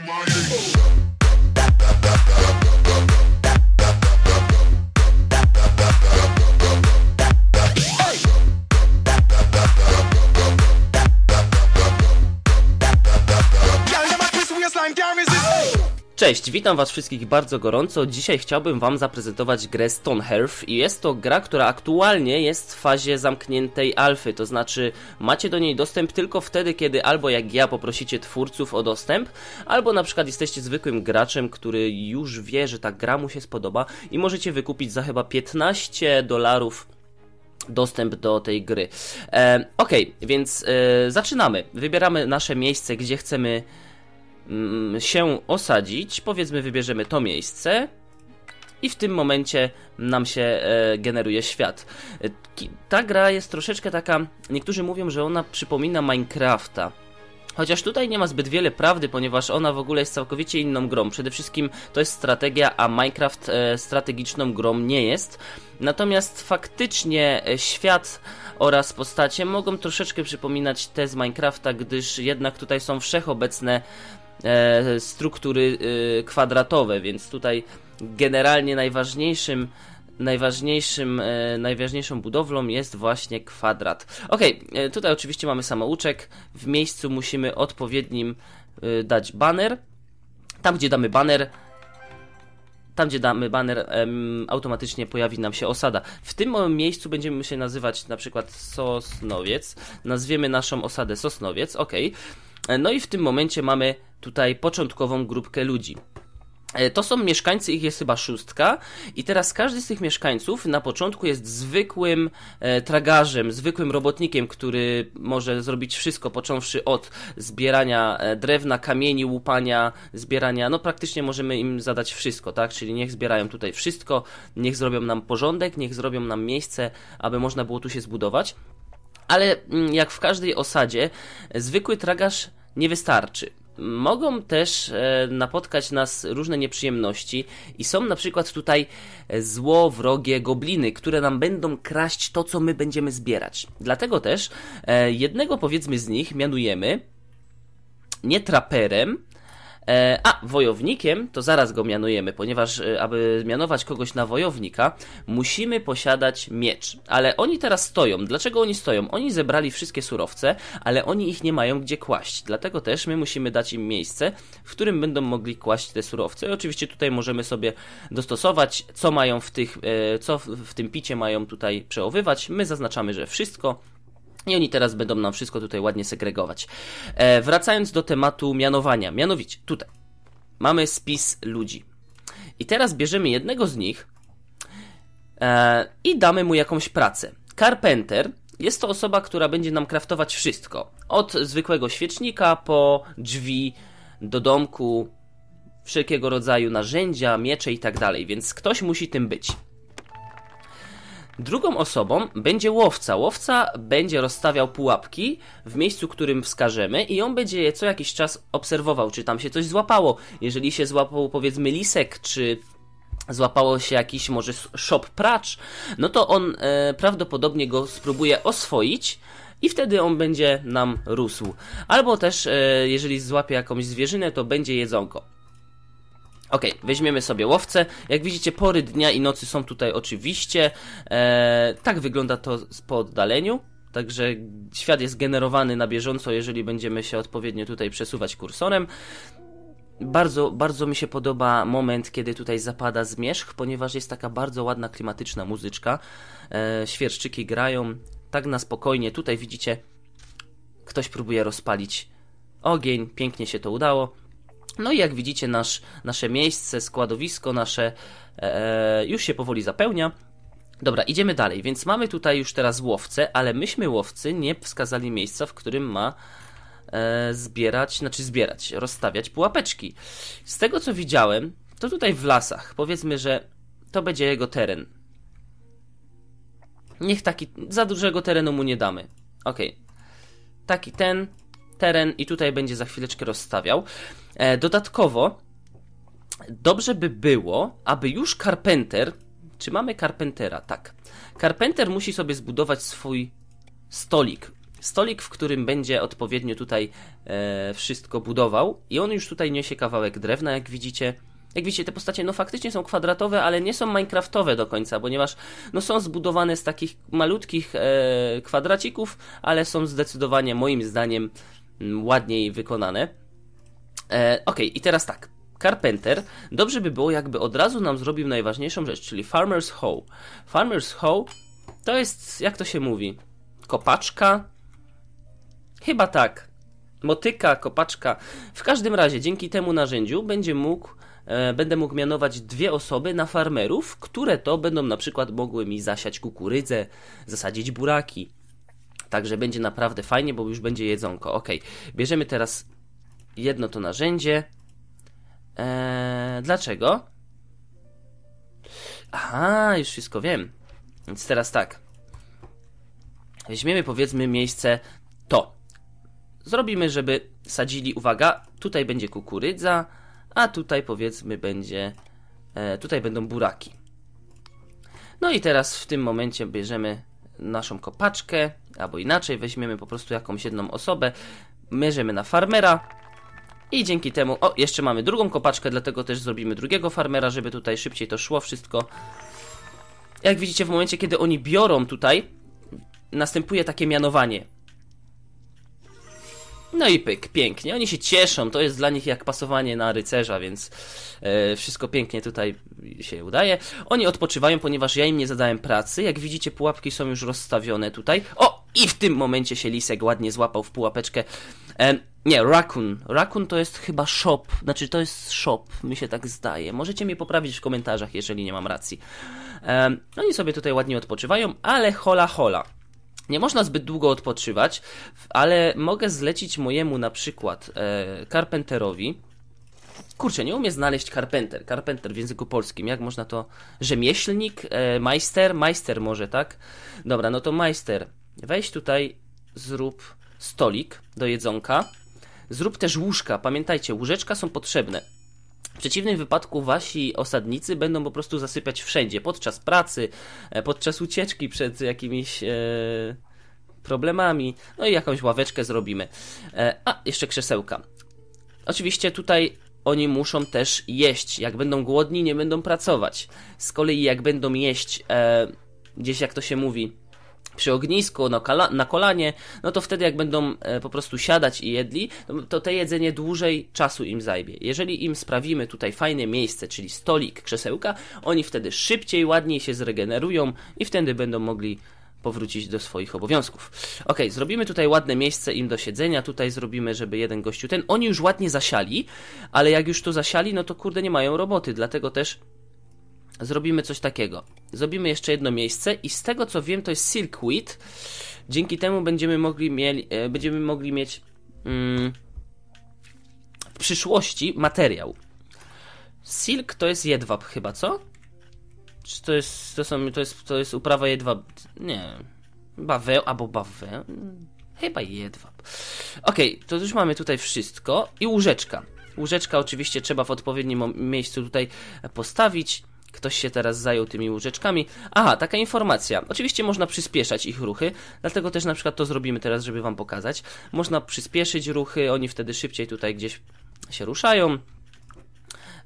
my Cześć, witam was wszystkich bardzo gorąco. Dzisiaj chciałbym wam zaprezentować grę Stonehearth i jest to gra, która aktualnie jest w fazie zamkniętej alfy, to znaczy macie do niej dostęp tylko wtedy, kiedy albo jak ja poprosicie twórców o dostęp, albo na przykład jesteście zwykłym graczem, który już wie, że ta gra mu się spodoba i możecie wykupić za chyba 15 dolarów dostęp do tej gry. E, ok, więc e, zaczynamy. Wybieramy nasze miejsce, gdzie chcemy Mm, się osadzić. Powiedzmy, wybierzemy to miejsce. I w tym momencie nam się e, generuje świat. E, ta gra jest troszeczkę taka. Niektórzy mówią, że ona przypomina Minecrafta. Chociaż tutaj nie ma zbyt wiele prawdy, ponieważ ona w ogóle jest całkowicie inną grą. Przede wszystkim to jest strategia, a Minecraft e, strategiczną grą nie jest. Natomiast faktycznie świat oraz postacie mogą troszeczkę przypominać te z Minecrafta, gdyż jednak tutaj są wszechobecne E, struktury e, kwadratowe, więc tutaj generalnie najważniejszym najważniejszym, e, najważniejszą budowlą jest właśnie kwadrat. Ok, tutaj oczywiście mamy samouczek, w miejscu musimy odpowiednim dać banner. Tam gdzie damy banner, tam gdzie damy banner, automatycznie pojawi nam się osada. W tym miejscu będziemy się nazywać na przykład Sosnowiec. Nazwiemy naszą osadę Sosnowiec, ok. E, no i w tym momencie mamy tutaj początkową grupkę ludzi. E, to są mieszkańcy, ich jest chyba szóstka, i teraz każdy z tych mieszkańców na początku jest zwykłym e, tragarzem, zwykłym robotnikiem, który może zrobić wszystko, począwszy od zbierania drewna, kamieni, łupania, zbierania. No, praktycznie możemy im zadać wszystko, tak? Czyli niech zbierają tutaj wszystko, niech zrobią nam porządek, niech zrobią nam miejsce, aby można było tu się zbudować ale mm, jak w każdej osadzie, zwykły tragarz nie wystarczy. Mogą też e, napotkać nas różne nieprzyjemności i są na przykład tutaj e, zło, wrogie gobliny, które nam będą kraść to, co my będziemy zbierać. Dlatego też e, jednego powiedzmy z nich mianujemy nie traperem, E, a wojownikiem to zaraz go mianujemy, ponieważ e, aby mianować kogoś na wojownika, musimy posiadać miecz. Ale oni teraz stoją. Dlaczego oni stoją? Oni zebrali wszystkie surowce, ale oni ich nie mają gdzie kłaść. Dlatego też my musimy dać im miejsce, w którym będą mogli kłaść te surowce. I oczywiście tutaj możemy sobie dostosować, co mają w tych, e, co w tym picie mają tutaj przeowywać. My zaznaczamy, że wszystko i oni teraz będą nam wszystko tutaj ładnie segregować. E, wracając do tematu mianowania, mianowicie tutaj mamy spis ludzi. I teraz bierzemy jednego z nich e, i damy mu jakąś pracę. Carpenter jest to osoba, która będzie nam kraftować wszystko. Od zwykłego świecznika po drzwi do domku, wszelkiego rodzaju narzędzia, miecze i tak dalej, więc ktoś musi tym być. Drugą osobą będzie łowca. Łowca będzie rozstawiał pułapki w miejscu, którym wskażemy i on będzie je co jakiś czas obserwował, czy tam się coś złapało. Jeżeli się złapał powiedzmy lisek, czy złapało się jakiś może shop pracz, no to on e, prawdopodobnie go spróbuje oswoić i wtedy on będzie nam rósł. Albo też, e, jeżeli złapie jakąś zwierzynę, to będzie jedzonko. Ok, weźmiemy sobie łowcę. Jak widzicie, pory dnia i nocy są tutaj oczywiście. Eee, tak wygląda to po oddaleniu. Także świat jest generowany na bieżąco, jeżeli będziemy się odpowiednio tutaj przesuwać kursorem. Bardzo, bardzo mi się podoba moment, kiedy tutaj zapada zmierzch, ponieważ jest taka bardzo ładna, klimatyczna muzyczka. Eee, świerszczyki grają tak na spokojnie. Tutaj widzicie, ktoś próbuje rozpalić ogień. Pięknie się to udało. No i jak widzicie, nasz, nasze miejsce, składowisko, nasze e, e, już się powoli zapełnia. Dobra, idziemy dalej. Więc mamy tutaj już teraz łowcę, ale myśmy łowcy nie wskazali miejsca, w którym ma e, zbierać, znaczy zbierać, rozstawiać pułapeczki. Z tego co widziałem, to tutaj w lasach. Powiedzmy, że to będzie jego teren. Niech taki, za dużego terenu mu nie damy. Ok. Taki ten, teren i tutaj będzie za chwileczkę rozstawiał. E, dodatkowo dobrze by było, aby już Carpenter, czy mamy Carpentera? Tak. Carpenter musi sobie zbudować swój stolik. Stolik, w którym będzie odpowiednio tutaj e, wszystko budował i on już tutaj niesie kawałek drewna, jak widzicie. Jak widzicie, te postacie no faktycznie są kwadratowe, ale nie są minecraftowe do końca, ponieważ no, są zbudowane z takich malutkich e, kwadracików, ale są zdecydowanie moim zdaniem Mm, ładniej wykonane. E, ok, i teraz tak. Carpenter, dobrze by było, jakby od razu nam zrobił najważniejszą rzecz, czyli Farmer's Hoe. Farmer's Hoe to jest, jak to się mówi, kopaczka? Chyba tak. Motyka, kopaczka. W każdym razie, dzięki temu narzędziu będzie mógł, e, będę mógł mianować dwie osoby na farmerów, które to będą na przykład mogły mi zasiać kukurydzę, zasadzić buraki, Także będzie naprawdę fajnie, bo już będzie jedzonko. Ok, bierzemy teraz jedno to narzędzie. Eee, dlaczego? Aha, już wszystko wiem. Więc teraz tak. Weźmiemy powiedzmy miejsce to. Zrobimy, żeby sadzili, uwaga, tutaj będzie kukurydza, a tutaj powiedzmy będzie, e, tutaj będą buraki. No i teraz w tym momencie bierzemy naszą kopaczkę, albo inaczej, weźmiemy po prostu jakąś jedną osobę, mierzymy na farmera i dzięki temu, o, jeszcze mamy drugą kopaczkę, dlatego też zrobimy drugiego farmera, żeby tutaj szybciej to szło wszystko. Jak widzicie, w momencie, kiedy oni biorą tutaj, następuje takie mianowanie. No i pyk, pięknie. Oni się cieszą, to jest dla nich jak pasowanie na rycerza, więc e, wszystko pięknie tutaj się udaje. Oni odpoczywają, ponieważ ja im nie zadałem pracy. Jak widzicie, pułapki są już rozstawione tutaj. O! I w tym momencie się lisek ładnie złapał w pułapeczkę. E, nie, Rakun. Rakun to jest chyba shop, znaczy to jest shop, mi się tak zdaje. Możecie mnie poprawić w komentarzach, jeżeli nie mam racji. E, oni sobie tutaj ładnie odpoczywają, ale hola hola. Nie można zbyt długo odpoczywać, ale mogę zlecić mojemu na przykład e, Carpenterowi. Kurczę, nie umiem znaleźć Carpenter. Carpenter w języku polskim. Jak można to. Rzemieślnik, e, majster, majster może, tak? Dobra, no to majster. Weź tutaj, zrób stolik do jedzonka. Zrób też łóżka. Pamiętajcie, łóżeczka są potrzebne. W przeciwnym wypadku wasi osadnicy będą po prostu zasypiać wszędzie, podczas pracy, e, podczas ucieczki przed jakimiś e, problemami, no i jakąś ławeczkę zrobimy. E, a, jeszcze krzesełka. Oczywiście tutaj oni muszą też jeść. Jak będą głodni, nie będą pracować. Z kolei jak będą jeść, e, gdzieś jak to się mówi, przy ognisku, na, no, na kolanie, no to wtedy jak będą e, po prostu siadać i jedli, no, to te jedzenie dłużej czasu im zajmie. Jeżeli im sprawimy tutaj fajne miejsce, czyli stolik, krzesełka, oni wtedy szybciej, ładniej się zregenerują i wtedy będą mogli powrócić do swoich obowiązków. Ok, zrobimy tutaj ładne miejsce im do siedzenia, tutaj zrobimy, żeby jeden gościu ten, oni już ładnie zasiali, ale jak już tu zasiali, no to kurde nie mają roboty, dlatego też zrobimy coś takiego. Zrobimy jeszcze jedno miejsce i z tego co wiem to jest silkweed. Dzięki temu będziemy mogli, mieli, e, będziemy mogli mieć mm, w przyszłości materiał. Silk to jest jedwab chyba, co? Czy to jest, to, są, to, jest, to jest uprawa jedwab... Nie. Baweł albo baweł... Chyba jedwab. Okej, okay, to już mamy tutaj wszystko i łóżeczka. Łóżeczka oczywiście trzeba w odpowiednim miejscu tutaj postawić. Ktoś się teraz zajął tymi łóżeczkami. Aha, taka informacja. Oczywiście można przyspieszać ich ruchy, dlatego też na przykład to zrobimy teraz, żeby Wam pokazać. Można przyspieszyć ruchy, oni wtedy szybciej tutaj gdzieś się ruszają.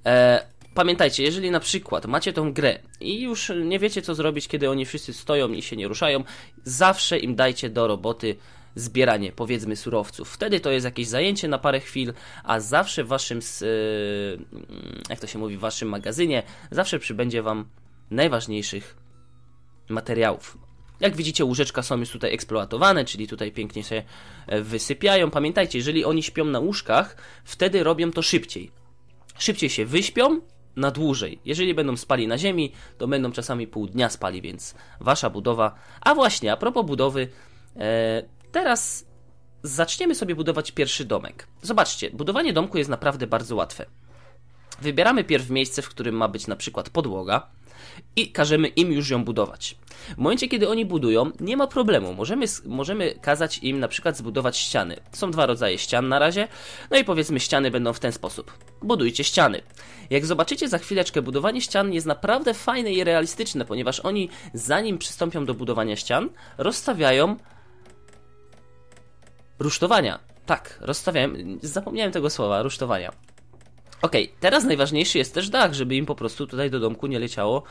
E, pamiętajcie, jeżeli na przykład macie tą grę i już nie wiecie co zrobić, kiedy oni wszyscy stoją i się nie ruszają, zawsze im dajcie do roboty zbieranie, powiedzmy, surowców. Wtedy to jest jakieś zajęcie na parę chwil, a zawsze w waszym, y, jak to się mówi, w waszym magazynie, zawsze przybędzie wam najważniejszych materiałów. Jak widzicie, łóżeczka są już tutaj eksploatowane, czyli tutaj pięknie się e, wysypiają. Pamiętajcie, jeżeli oni śpią na łóżkach, wtedy robią to szybciej. Szybciej się wyśpią na dłużej. Jeżeli będą spali na ziemi, to będą czasami pół dnia spali, więc wasza budowa. A właśnie, a propos budowy, e, Teraz zaczniemy sobie budować pierwszy domek. Zobaczcie, budowanie domku jest naprawdę bardzo łatwe. Wybieramy pierw miejsce, w którym ma być na przykład podłoga i każemy im już ją budować. W momencie, kiedy oni budują, nie ma problemu. Możemy, możemy kazać im na przykład zbudować ściany. Są dwa rodzaje ścian na razie. No i powiedzmy, ściany będą w ten sposób. Budujcie ściany. Jak zobaczycie za chwileczkę, budowanie ścian jest naprawdę fajne i realistyczne, ponieważ oni, zanim przystąpią do budowania ścian, rozstawiają rusztowania. Tak, rozstawiałem, zapomniałem tego słowa, rusztowania. Ok, teraz najważniejszy jest też dach, żeby im po prostu tutaj do domku nie leciało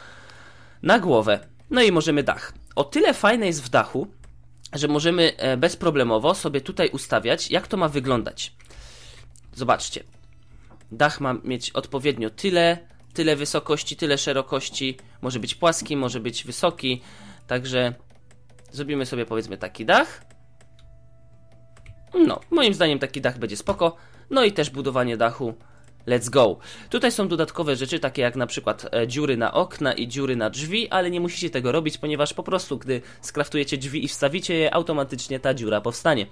na głowę. No i możemy dach. O tyle fajne jest w dachu, że możemy e, bezproblemowo sobie tutaj ustawiać, jak to ma wyglądać. Zobaczcie. Dach ma mieć odpowiednio tyle, tyle wysokości, tyle szerokości. Może być płaski, może być wysoki. Także zrobimy sobie powiedzmy taki dach. No, moim zdaniem taki dach będzie spoko. No i też budowanie dachu Let's go. Tutaj są dodatkowe rzeczy, takie jak na przykład e, dziury na okna i dziury na drzwi, ale nie musicie tego robić, ponieważ po prostu, gdy skraftujecie drzwi i wstawicie je, automatycznie ta dziura powstanie.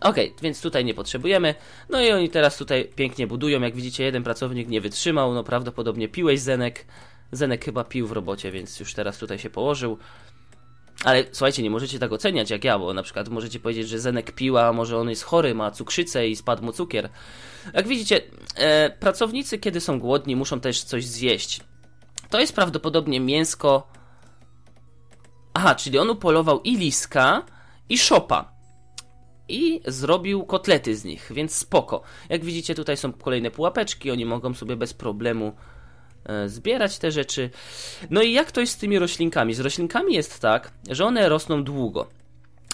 Ok, więc tutaj nie potrzebujemy. No i oni teraz tutaj pięknie budują. Jak widzicie, jeden pracownik nie wytrzymał. No prawdopodobnie piłeś Zenek. Zenek chyba pił w robocie, więc już teraz tutaj się położył. Ale słuchajcie, nie możecie tak oceniać jak ja, bo na przykład możecie powiedzieć, że Zenek piła, może on jest chory, ma cukrzycę i spadł mu cukier. Jak widzicie, e, pracownicy, kiedy są głodni, muszą też coś zjeść. To jest prawdopodobnie mięsko. Aha, czyli on upolował i liska, i szopa. I zrobił kotlety z nich, więc spoko. Jak widzicie, tutaj są kolejne pułapeczki, oni mogą sobie bez problemu E, zbierać te rzeczy. No i jak to jest z tymi roślinkami? Z roślinkami jest tak, że one rosną długo.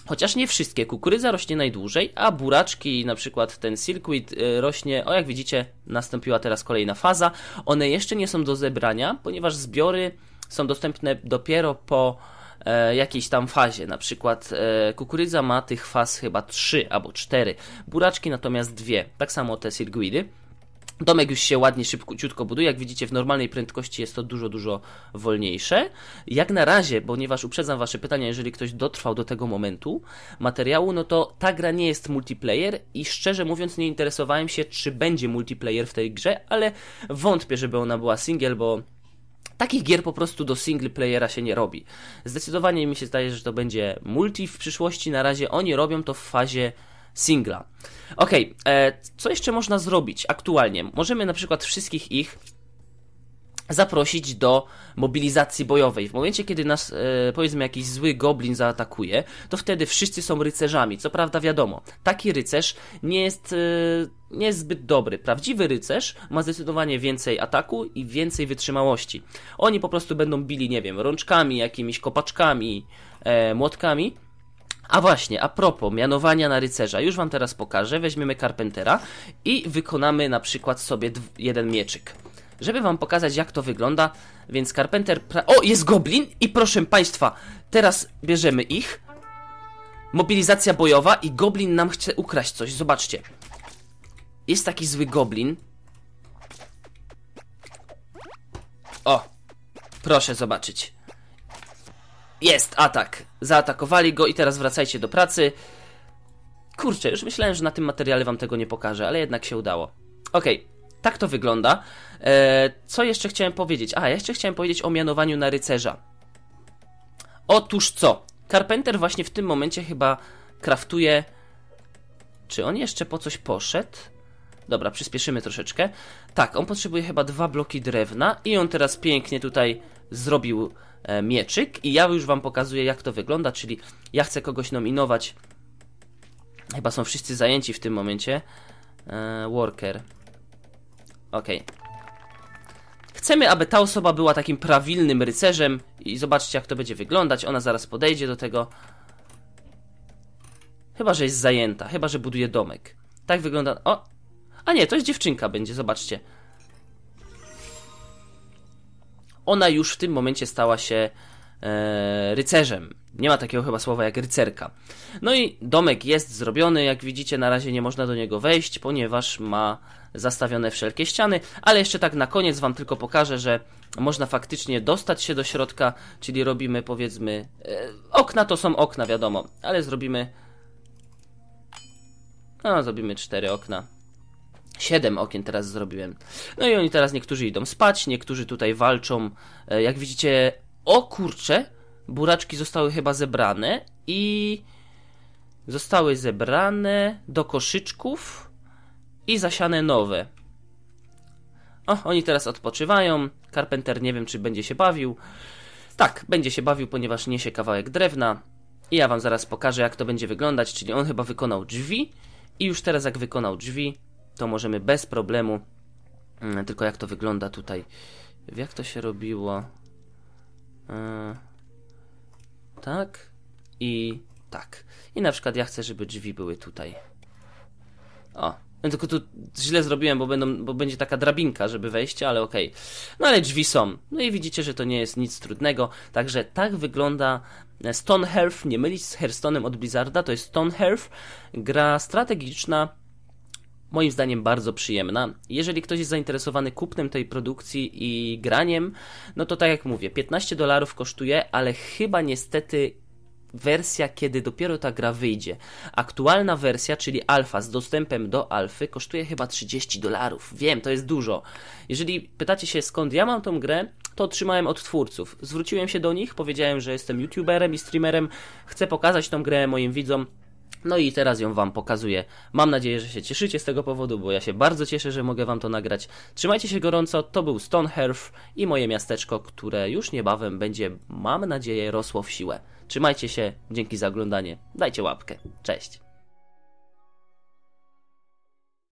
Chociaż nie wszystkie. Kukurydza rośnie najdłużej, a buraczki, na przykład ten circuit e, rośnie, o jak widzicie, nastąpiła teraz kolejna faza. One jeszcze nie są do zebrania, ponieważ zbiory są dostępne dopiero po e, jakiejś tam fazie. Na przykład e, kukurydza ma tych faz chyba 3 albo 4, buraczki natomiast dwie. Tak samo te circuity. Domek już się ładnie, szybciutko buduje. Jak widzicie, w normalnej prędkości jest to dużo, dużo wolniejsze. Jak na razie, ponieważ uprzedzam Wasze pytania, jeżeli ktoś dotrwał do tego momentu materiału, no to ta gra nie jest multiplayer i szczerze mówiąc, nie interesowałem się, czy będzie multiplayer w tej grze, ale wątpię, żeby ona była single, bo Takich gier po prostu do single playera się nie robi. Zdecydowanie mi się zdaje, że to będzie multi w przyszłości. Na razie oni robią to w fazie singla. Ok, e, co jeszcze można zrobić aktualnie? Możemy na przykład wszystkich ich zaprosić do mobilizacji bojowej. W momencie, kiedy nas, e, powiedzmy, jakiś zły goblin zaatakuje, to wtedy wszyscy są rycerzami. Co prawda wiadomo, taki rycerz nie jest, e, nie jest zbyt dobry. Prawdziwy rycerz ma zdecydowanie więcej ataku i więcej wytrzymałości. Oni po prostu będą bili, nie wiem, rączkami, jakimiś kopaczkami, e, młotkami, a właśnie, a propos mianowania na rycerza, już wam teraz pokażę. Weźmiemy Carpentera i wykonamy na przykład sobie jeden mieczyk. Żeby wam pokazać jak to wygląda, więc Carpenter... O, jest goblin i proszę państwa, teraz bierzemy ich. Mobilizacja bojowa i goblin nam chce ukraść coś, zobaczcie. Jest taki zły goblin. O, proszę zobaczyć. Jest atak. Zaatakowali go i teraz wracajcie do pracy. Kurczę, już myślałem, że na tym materiale wam tego nie pokażę, ale jednak się udało. Okej, okay, tak to wygląda. Eee, co jeszcze chciałem powiedzieć? A, jeszcze chciałem powiedzieć o mianowaniu na rycerza. Otóż co? Carpenter właśnie w tym momencie chyba kraftuje... Czy on jeszcze po coś poszedł? Dobra, przyspieszymy troszeczkę. Tak, on potrzebuje chyba dwa bloki drewna i on teraz pięknie tutaj zrobił e, mieczyk i ja już wam pokazuję jak to wygląda, czyli ja chcę kogoś nominować. Chyba są wszyscy zajęci w tym momencie. E, worker. Ok. Chcemy, aby ta osoba była takim prawilnym rycerzem i zobaczcie jak to będzie wyglądać. Ona zaraz podejdzie do tego. Chyba, że jest zajęta, chyba, że buduje domek. Tak wygląda... O! A nie, to jest dziewczynka będzie, zobaczcie ona już w tym momencie stała się e, rycerzem. Nie ma takiego chyba słowa jak rycerka. No i domek jest zrobiony, jak widzicie, na razie nie można do niego wejść, ponieważ ma zastawione wszelkie ściany, ale jeszcze tak na koniec Wam tylko pokażę, że można faktycznie dostać się do środka, czyli robimy powiedzmy, e, okna to są okna, wiadomo, ale zrobimy, no zrobimy cztery okna, Siedem okien teraz zrobiłem. No i oni teraz niektórzy idą spać, niektórzy tutaj walczą. E, jak widzicie, o kurcze, buraczki zostały chyba zebrane i zostały zebrane do koszyczków i zasiane nowe. O, oni teraz odpoczywają. Carpenter nie wiem, czy będzie się bawił. Tak, będzie się bawił, ponieważ niesie kawałek drewna. I ja wam zaraz pokażę, jak to będzie wyglądać. Czyli on chyba wykonał drzwi. I już teraz, jak wykonał drzwi, to możemy bez problemu, mm, tylko jak to wygląda tutaj, jak to się robiło, e, tak i tak. I na przykład ja chcę, żeby drzwi były tutaj. O, no tylko tu źle zrobiłem, bo, będą, bo będzie taka drabinka, żeby wejść, ale okej. Okay. No ale drzwi są. No i widzicie, że to nie jest nic trudnego. Także tak wygląda e, Stonehearth. Nie mylić z Hearthstone'em od Blizzarda. To jest Stonehearth, gra strategiczna moim zdaniem bardzo przyjemna. Jeżeli ktoś jest zainteresowany kupnem tej produkcji i graniem, no to tak jak mówię, 15 dolarów kosztuje, ale chyba niestety wersja, kiedy dopiero ta gra wyjdzie. Aktualna wersja, czyli alfa z dostępem do alfy, kosztuje chyba 30 dolarów. Wiem, to jest dużo. Jeżeli pytacie się skąd ja mam tą grę, to otrzymałem od twórców. Zwróciłem się do nich, powiedziałem, że jestem youtuberem i streamerem, chcę pokazać tą grę moim widzom, no i teraz ją Wam pokazuję. Mam nadzieję, że się cieszycie z tego powodu, bo ja się bardzo cieszę, że mogę Wam to nagrać. Trzymajcie się gorąco, to był Stoneherf i moje miasteczko, które już niebawem będzie, mam nadzieję, rosło w siłę. Trzymajcie się, dzięki za oglądanie, dajcie łapkę, cześć!